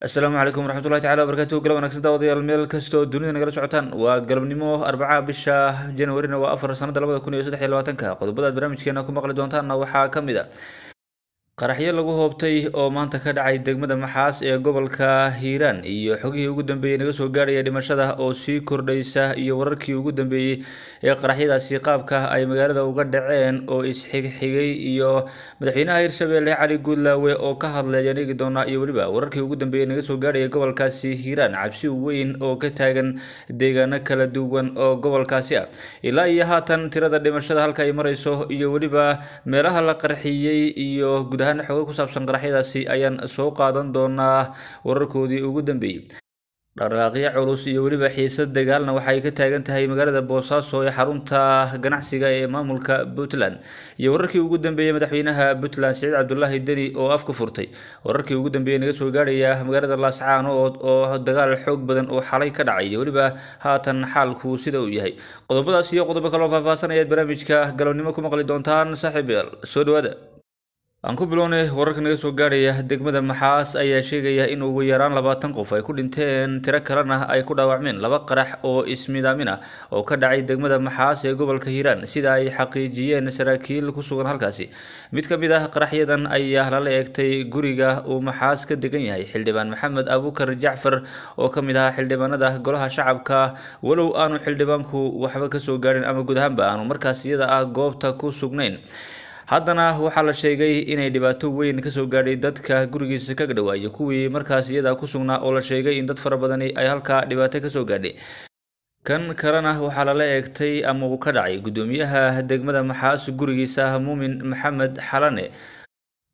asalaamu calaykum waraxmatullahi tacala wabarakaatu galab wanaagsan daawadayaal meel kastoo dunida nagala socotaan waa galabnimo arbaca bisha januarina waa afar sanada labada kun iyo saddex iyo labaatanka qodobadaad barnaamijkeena ku maqli doontaanna waxaa ka mid a ah qaraxyo lagu hoobtay oo maanta ka dhacay degmada maxaas ee gobolka hiiraan iyo xogihii ugu dambeeyey naga soo gaarhaya dhimashada oo sii kordhaysa iyo wararkii ugu dambeeyey ee qaraxyadaasi qaabka ay magaalada uga dhaceen oo isxigxigay iyo madaxweynaha hirshabeelle cali guudlaawe oo ka hadlay ayaan eegi doonaa iyo weliba wararkii ugu dambeeyey naga soo gaarhaya gobolkaasi hiiraan cabsi weyn oo ka taagan deegaano kala duwan oo gobolkaasi ah ilaa iyo haatan tirada dhimashada halka ay marayso iyo weliba meelaha la qarxiyey iyo gudaha faahfaahin xooga ku saabsan qaraxyadaasi ayaan soo qaadan doonaa wararkoodii ugu dambeeyey dhaqdhaqaaqyo culus iyo weliba xiisad dagaalna waxay ka taagan tahay magaalada boosaaso ee xarunta ganacsiga ee maamulka puntland iyo wararkii ugu dambeeyey madaxweynaha puntland siciid cabdulaahi deni oo afka furtay wararkii ugu dambeeyey naga soo gaadhaya magaalada laascaano oo dagaal xoog badan oo xalay ka dhacay iyo weliba haatan xaalku sida uu yahay qodobadaas iyo qodobo kaloo faahfaasan ayaad barnaamijka galabnimo ku maqli doontaan saaxiibayaal soo dhawaada aan ku bilownay wararka naga soo gaadhaya degmada maxaas ayaa sheegaya in ugu yaraan labaatan qof ay ku dhinteen tiro kalena ay ku dhaawacmeen laba qarax oo ismidaamin ah oo ka dhacay degmada maxaas ee gobolka hiiraan sida ay xaqiijiyeen saraakiil ku sugan halkaasi mid ka mid ah qaraxyadan ayaa lala eegtay guriga uu maxaas ka degan yahay xildhibaan maxamed abuukar jacfar oo ka mid ahaa xildhibaanada golaha shacabka walow aanu xildhibaanku waxba kasoo gaarin ama guud ahaanba aanu markaas iyada ah goobta ku sugnayn haddana waxaa la sheegay inay dhibaato weyn kasoo gaadhay dadka gurigiisa ka dhawaaya kuwii markaas iyadaa ku sugnaa oo la sheegay in dad fara badani ay halkaa dhibaato kasoo gaadhay kan kalena waxaa lala eegtay ama uu ka dhacay guddoomiyaha degmada maxaas gurigiisa ah mumin maxamed xalane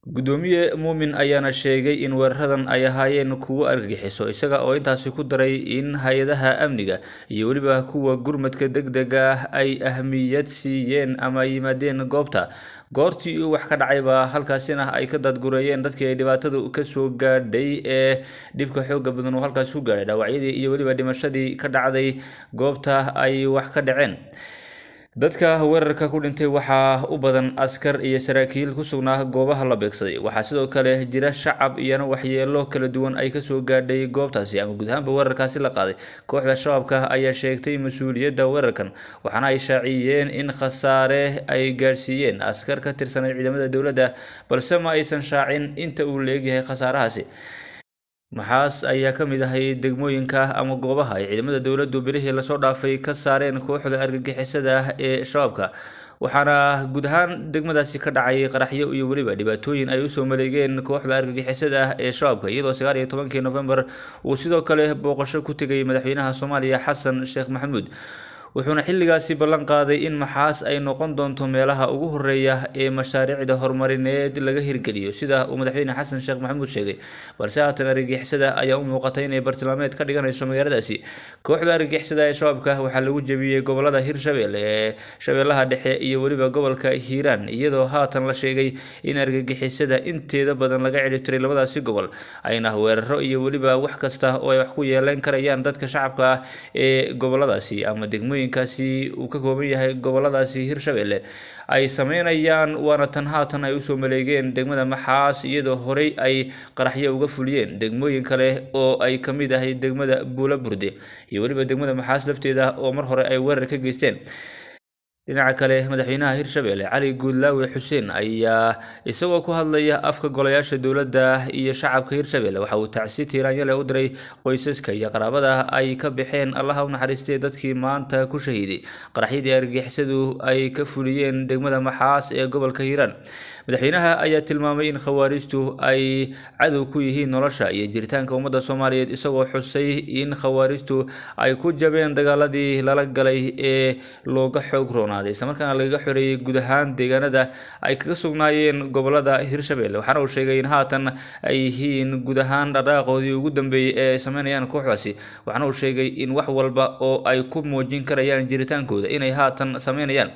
guddoomiye muumin ayaana sheegay in weeraradan ay ahaayeen kuwo argagixiso isaga oo intaasi ku daray in hay-adaha amniga iyo weliba kuwa gurmadka deg dega ah ay ahmiyad siiyeen ama yimaadeen goobta goortii uu wax ka dhacayba halkaasina ay ka dadgureeyeen dadkii ay dhibaatadu kasoo gaadhay ee dhibka xoogga badan uu halkaasi ku gaadhay dhaawacyadii iyo weliba dhimashadii ka dhacday goobta ay wax ka dhaceen dadka weerarka ku dhintay waxaa u badan askar iyo saraakiil ku sugnaa goobaha la beegsaday waxaa sidoo kale jira shacab iyana waxyeelo kala duwan ay kasoo gaadhay goobtaasi ama guud ahaanba weerarkaasi la qaaday kooxda shabaabka ayaa sheegtay mas-uuliyadda weerarkan waxaana ay shaaciyeen in khasaare ay gaadhsiiyeen askar ka tirsanay ciidamada dowladda balse ma aysan shaacin inta uu leegyahay khasaarahaasi maxaas ayaa ka mid ahay degmooyinka ama goobaha ay ciidamada dowladdu bilihii lasoo dhaafay ka saareen kooxda argagixisada ah ee shabaabka waxaana guud ahaan degmadaasi ka dhacay qaraxyo iyo weliba dhibaatooyin ay usoo maleegeen kooxda argagixisada ah ee shabaabka iyadoo sagaal iyo tobankii novembar uu sidoo kale booqasho ku tegay madaxweynaha soomaaliya xasan sheekh maxamuud wuxuuna xilligaasi ballan qaaday in maxaas ay noqon doonto meelaha ugu horeeya ee mashaariicda horumarineed laga hirgeliyo sida uu madaxweyne xasan sheekh maxamuud sheegay balse haatan argagixisada ayaa u muuqatay inay bartilmaameed ka dhiganayso magaaladaasi kooxda argagixisada ee shabaabka waxaa lagu jebiyey gobolada hirshabeelle ee shabeellaha dhexe iyo weliba gobolka hiiraan iyadoo haatan la sheegay in argagixisada inteeda badan laga cidhibtiray labadaasi gobol ayna weeraro iyo weliba wax kasta oo ay wax ku yeelan karayaan dadka shacabka ah ee goboladaasi ama degmooyin magaalooyinkaasi uu ka kooban yahay goboladaasi hirshabelle ay sameynayaan waana tan haatan ay usoo maleegeen degmada maxaas iyadoo horey ay qaraxyo uga fuliyeen degmooyin kale oo ay kamid ahay degmada buula burde iyo weliba degmada maxaas lafteeda oo mar hore ay weerar ka geysteen dhinaca kale madaxweynaha hirshabelle cali guudlaawi xuseen ayaa isagoo ku hadlaya afka golayaasha dowladda iyo shacabka hirshabelle waxa uu tacsi tiiraanyo leh u diray qoysaska iyo qaraabada ay ka baxeen allaha u naxariistay dadkii maanta ku shahiiday qaraxyadii argixisadu ay ka fuliyeen degmada maxaas ee gobolka hiiraan madaxweynaha ayaa tilmaamay in khawaariistu ay cadow ku yihiin nolosha iyo jiritaanka ummadda soomaaliyeed isagoo xusay in khawaariistu ay ku jabeen dagaaladii lala galay ee looga xoog roona dhamaaday isla lagaga xoreeyay guud ahaan deegaanada ay kaga sugnaayeen gobolada hirshabelle waxaana uu sheegay in haatan ay yihiin guud ahaan dhaqdhaaqoodii ugu dambeeyey ee ay sameynayaan kooxdaasi waxaana uu sheegay in wax walba oo ay ku muujin karayaan jiritaankooda inay haatan sameynayaan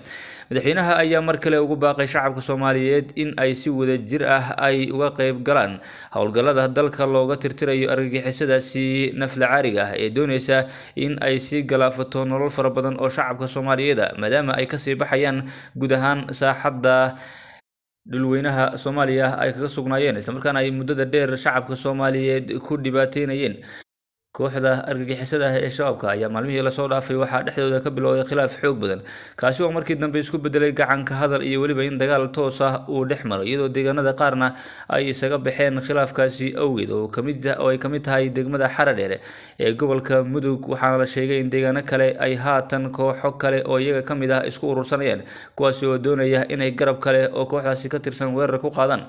madaxweynaha ayaa mar kale ugu baaqay shacabka soomaaliyeed in ay si wada jir ah ay uga qayb galaan howlgallada dalka looga tirtirayo argagixisadaasi nafla caariga ah ee dooneysa in ay sii galaafato nolol fara badan oo shacabka soomaaliyeeda ah, maadaama ay kasii baxayaan guud ahaan saaxadda dhulweynaha soomaaliya ay kaga sugnaayeen islamarkaana ay muddada dheer shacabka soomaaliyeed ku dhibaateynayeen kooxda argagixisada ah ee shabaabka ayaa maalmihii lasoo dhaafay waxaa dhexdooda ka bilowday khilaaf xoog badan kaasi oo markii dambe isku bedelay gacanka hadal iyo weliba in dagaal toos ah uu dhex maro iyadoo deegaanada qaarna ay isaga baxeen khilaafkaasi awgeed ah, oo ay ka mid tahay degmada xaradheere ee gobolka mudug waxaana la sheegay in deegaano kale ay haatan kooxo kale oo iyaga ka mid ah isku urursanayeen kuwaasi oo doonaya inay garab kale oo kooxdaasi ka tirsan weerar ku qaadaan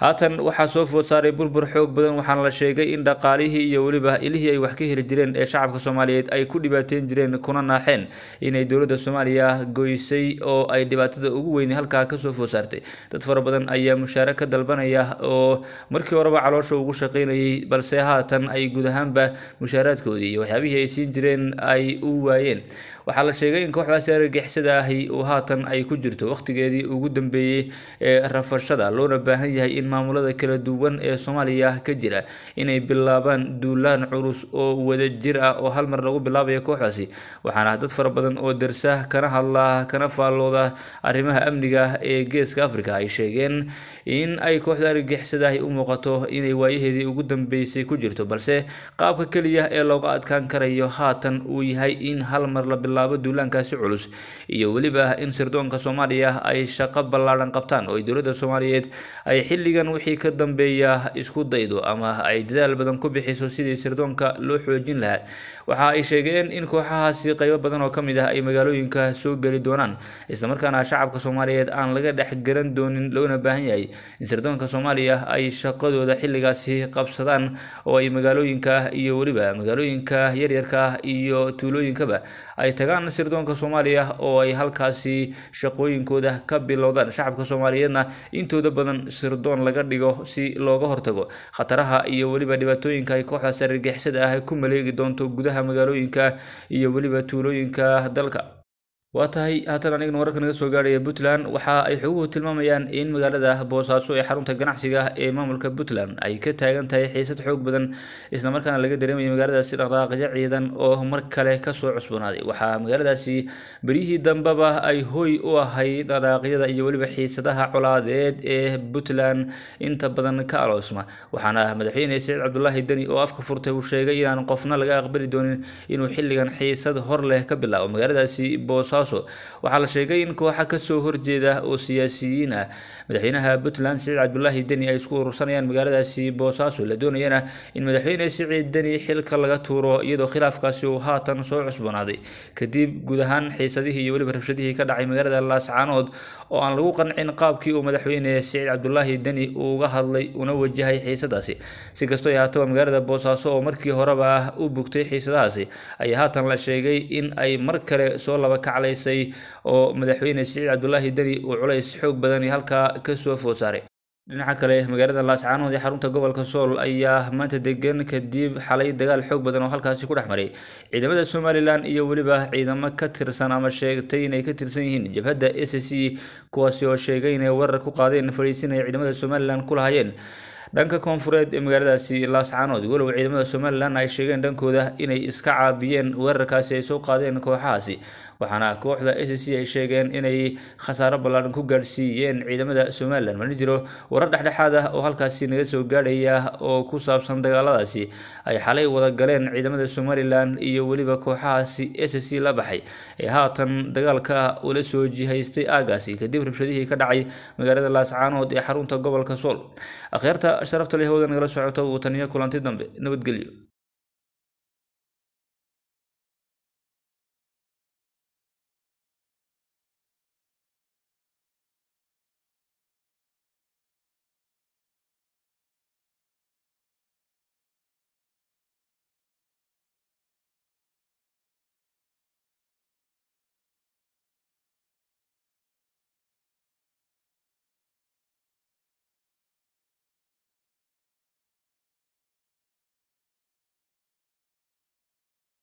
haatan waxaa soo food saaray burbur xoog badan waxaana la sheegay in dhaqaalihii iyo weliba ilihii ay wax ka heli jireen ee shacabka soomaaliyeed ay ku dhibaateyn jireen kuna naaxeen inay dowladda soomaaliya goysay oo ay dhibaatada ugu weyni halkaa kasoo food saartay dad fara badan ayaa ka dalbanaya oo markii horeba caloosha ugu shaqaynayay balse haatan ay guud ahaanba mushaaraadkoodii iyo waxyaabihii ay siin jireen ay u waayeen waxaa la sheegay in kooxdaas argagixisada ahi uu haatan ay ku jirto waqhtigeedii ugu dambeeyey ee rafashada loona baahan yahay in maamulada kala duwan ee soomaaliya ka jira inay bilaabaan duulaan culus oo wada jir ah oo hal mar lagu bilaabayo kooxdaasi waxaana dad fara badan oo dersa kana hadla kana faallooda arrimaha amniga ah ee geeska afrika ay sheegeen in ay kooxda argagixisada ahi u muuqato inay waayaheedii ugu dambeysay ku jirto balse qaabka keliya ee looga adkaan karayo haatan uu yahay in hal mar la bilaabo tallaabo duulaankaasi culus iyo weliba in sirdoonka soomaaliya ay shaqo ballaaran qabtaan oo dowladda soomaaliyeed ay xilligan wixii ka dambeeya isku daydo ama ay dadaal badan ku bixiso sidii sirdoonka loo xoojin lahaa waxa ay sheegeen in kooxahaasi qaybo badan oo kamid ah ay magaalooyinka soo geli doonaan islamarkaana shacabka soomaaliyeed aan laga dhex garan doonin loona baahan yahay in sirdoonka soomaaliya ay shaqadooda xilligaasi qabsadaan oo ay magaalooyinka iyo weliba magaalooyinka yaryarka iyo tuulooyinkaba ay tagaan tagaan sirdoonka soomaaliya oo ay halkaasi shaqooyinkooda ka bilowdaan shacabka soomaaliyeedna intooda badan sirdoon laga dhigo si looga hortago khataraha iyo weliba dhibaatooyinka ay kooxda sarirgixisada ah ku maleegi doonto gudaha magaalooyinka iyo weliba tuulooyinka dalka waa tahay haatan anigana wararka naga soo gaadhaya puntland waxa ay xuguhu tilmaamayaan in magaalada boosaaso ee xarunta ganacsiga ee maamulka puntland ay ka taagan tahay xiisad xoog badan isla markaana laga dareemaya magaaladaasi dhaqdaaqyo ciidan oo mar kale kasoo cusboonaaday waxaa magaaladaasi beryihii dambeba ay hoy u ahay dhaqdaaqyada iyo weliba xiisadaha colaadeed ee puntland inta badan ka aloosma waxaana madaxweyne saciid cabdulaahi deni oo afka furtay uu sheegay inaan qofna laga aqbali doonin inuu xilligan xiisad hor leh ka bilaabo magaaladaasi boosaaso boosaaso waxaa la sheegay in kooxa kasoo horjeeda oo siyaasiyiin ah madaxweynaha puntland siciid cabdulaahi deni ay isku urursanayaan magaaladaasi boosaaso la doonayana in madaxweyne siciid deni xilka laga tuuro iyadoo khilaafkaasi uu haatan soo cusbanaaday kadib guud ahaan xiisadihii iyo weliba rabshadihii ka dhacay magaalada laascaanood oo aan lagu qancin qaabkii uu madaxweyne siciid cabdulaahi deni uga hadlay una wajahay xiisadaasi si kastoo ay magaalada boosaaso oo markii horeba u bugtay xiisadahaasi ayaa haatan la sheegay in ay mar kale soo laba kaclay culaysay oo madaxweyne siciid cabdulaahi deri uu culays xoog badani halkaa kasoo food saaray dhinaca kale magaalada laascaanood ee xarunta gobolka sool ayaa maanta degan kadib xalay dagaal xoog badan oo halkaasi ku dhex maray ciidamada somalilan iyo weliba ciidamo ka tirsan ama sheegtay inay ka tirsan yihiin jabhadda s c kuwaasi oo sheegay inay weerar ku qaadeen fadhiisin ay ciidamada somalilan ku lahaayeen dhanka koonfureed ee magaaladaasi laascaanood walow ciidamada somalilan ay sheegeen dhankooda inay iska caabiyeen weerarkaasi ay soo qaadeen kooxahaasi waxaana kooxda a c ay sheegeen inay khasaaro ballaaran ku gaadhsiiyeen ciidamada somalilan mana jiro warar dhexdhexaad ah oo halkaasi naga soo gaadhaya oo ku saabsan dagaaladaasi ay xalay wada galeen ciidamada somalilan iyo weliba kooxahaasi a c la baxay ee haatan dagaalka ula soo jihaystay aagaasi kadib rabshadihii ka dhacay magaalada laascaanood ee xarunta gobolka sool akhyaarta sharafta leh hawada nagala socoto wataniyo kulanti dambe nabadgelyo